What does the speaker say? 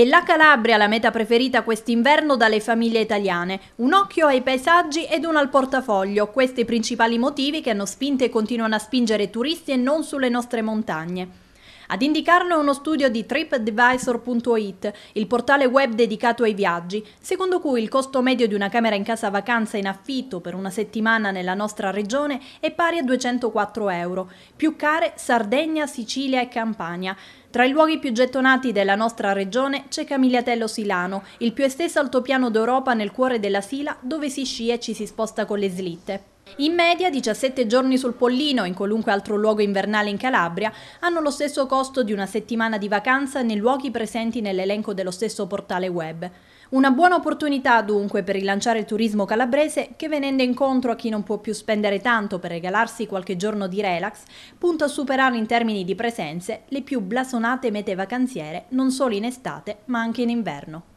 E la Calabria la meta preferita quest'inverno dalle famiglie italiane. Un occhio ai paesaggi ed uno al portafoglio, questi i principali motivi che hanno spinto e continuano a spingere turisti e non sulle nostre montagne. Ad indicarne uno studio di tripadvisor.it, il portale web dedicato ai viaggi, secondo cui il costo medio di una camera in casa vacanza in affitto per una settimana nella nostra regione è pari a 204 euro, più care Sardegna, Sicilia e Campania. Tra i luoghi più gettonati della nostra regione c'è Camigliatello Silano, il più esteso altopiano d'Europa nel cuore della Sila dove si scia e ci si sposta con le slitte. In media 17 giorni sul Pollino, in qualunque altro luogo invernale in Calabria, hanno lo stesso costo di una settimana di vacanza nei luoghi presenti nell'elenco dello stesso portale web. Una buona opportunità dunque per rilanciare il turismo calabrese che venendo incontro a chi non può più spendere tanto per regalarsi qualche giorno di relax, punta a superare in termini di presenze le più blasonate mete vacanziere non solo in estate ma anche in inverno.